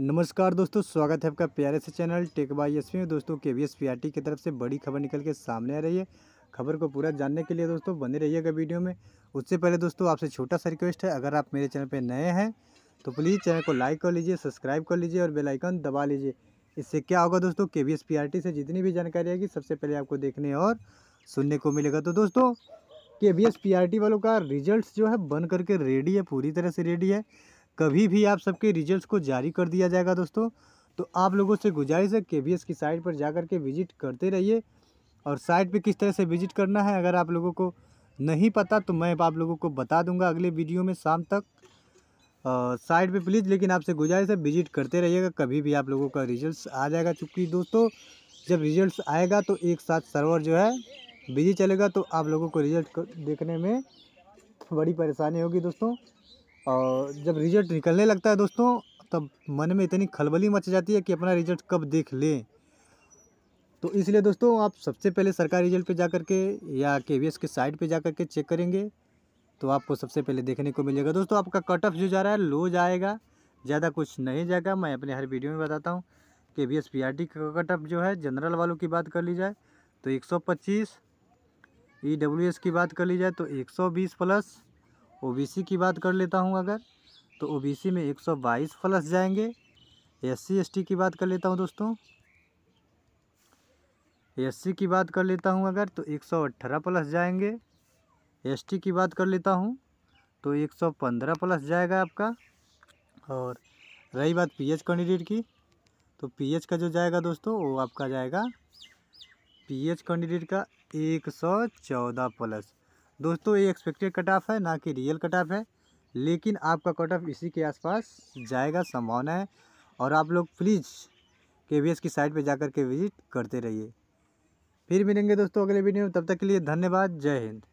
नमस्कार दोस्तों स्वागत है आपका प्यारे से चैनल टेक बाई एस में दोस्तों K V S P R T की तरफ से बड़ी खबर निकल के सामने आ रही है खबर को पूरा जानने के लिए दोस्तों बने रहिएगा वीडियो में उससे पहले दोस्तों आपसे छोटा सा रिक्वेस्ट है अगर आप मेरे चैनल पर नए हैं तो प्लीज़ चैनल को लाइक कर लीजिए सब्सक्राइब कर लीजिए और बेलाइकन दबा लीजिए इससे क्या होगा दोस्तों K V S P R T से जितनी भी जानकारी आएगी सबसे पहले आपको देखने और सुनने को मिलेगा तो दोस्तों K V S P R T वालों का रिजल्ट जो है बन करके रेडी है पूरी तरह से रेडी है कभी भी आप सबके रिजल्ट्स को जारी कर दिया जाएगा दोस्तों तो आप लोगों से गुजारिश है के की साइट पर जा के विजिट करते रहिए और साइट पे किस तरह से विजिट करना है अगर आप लोगों को नहीं पता तो मैं आप लोगों को बता दूंगा अगले वीडियो में शाम तक साइट पे प्लीज़ लेकिन आपसे गुजारिश है विजिट करते रहिएगा कभी भी आप लोगों का रिजल्ट आ जाएगा चूँकि दोस्तों जब रिजल्ट आएगा तो एक साथ सर्वर जो है बिजी चलेगा तो आप लोगों को रिजल्ट देखने में बड़ी परेशानी होगी दोस्तों और जब रिजल्ट निकलने लगता है दोस्तों तब मन में इतनी खलबली मच जाती है कि अपना रिजल्ट कब देख लें तो इसलिए दोस्तों आप सबसे पहले सरकारी रिजल्ट पे जा कर के या के वी एस के साइट पे जा कर के चेक करेंगे तो आपको सबसे पहले देखने को मिलेगा दोस्तों आपका कट ऑफ जो जा रहा है लो जाएगा ज़्यादा कुछ नहीं जाएगा मैं अपने हर वीडियो में बताता हूँ K V S P R T का कट ऑफ जो है जनरल वालों की बात कर ली जाए तो एक सौ पच्चीस ई डब्ल्यू एस की बात कर ली जाए तो एक सौ बीस प्लस ओबीसी की बात कर लेता हूँ अगर तो ओबीसी में 122 प्लस जाएंगे एससी एसटी की बात कर लेता हूँ दोस्तों एससी की बात कर लेता हूँ अगर तो 118 प्लस जाएंगे एसटी की बात कर लेता हूँ तो 115 प्लस जाएगा आपका और रही बात पीएच कैंडिडेट की तो पीएच का जो जाएगा दोस्तों वो आपका जाएगा पीएच कैंडिडेट का 114 प्लस दोस्तों ये एक्सपेक्टेड कट ऑफ है ना कि रियल कट ऑफ है लेकिन आपका कट ऑफ इसी के आसपास जाएगा संभावना है और आप लोग प्लीज़ के की साइट पर जाकर के विज़िट करते रहिए फिर मिलेंगे दोस्तों अगले वीडियो में तब तक के लिए धन्यवाद जय हिंद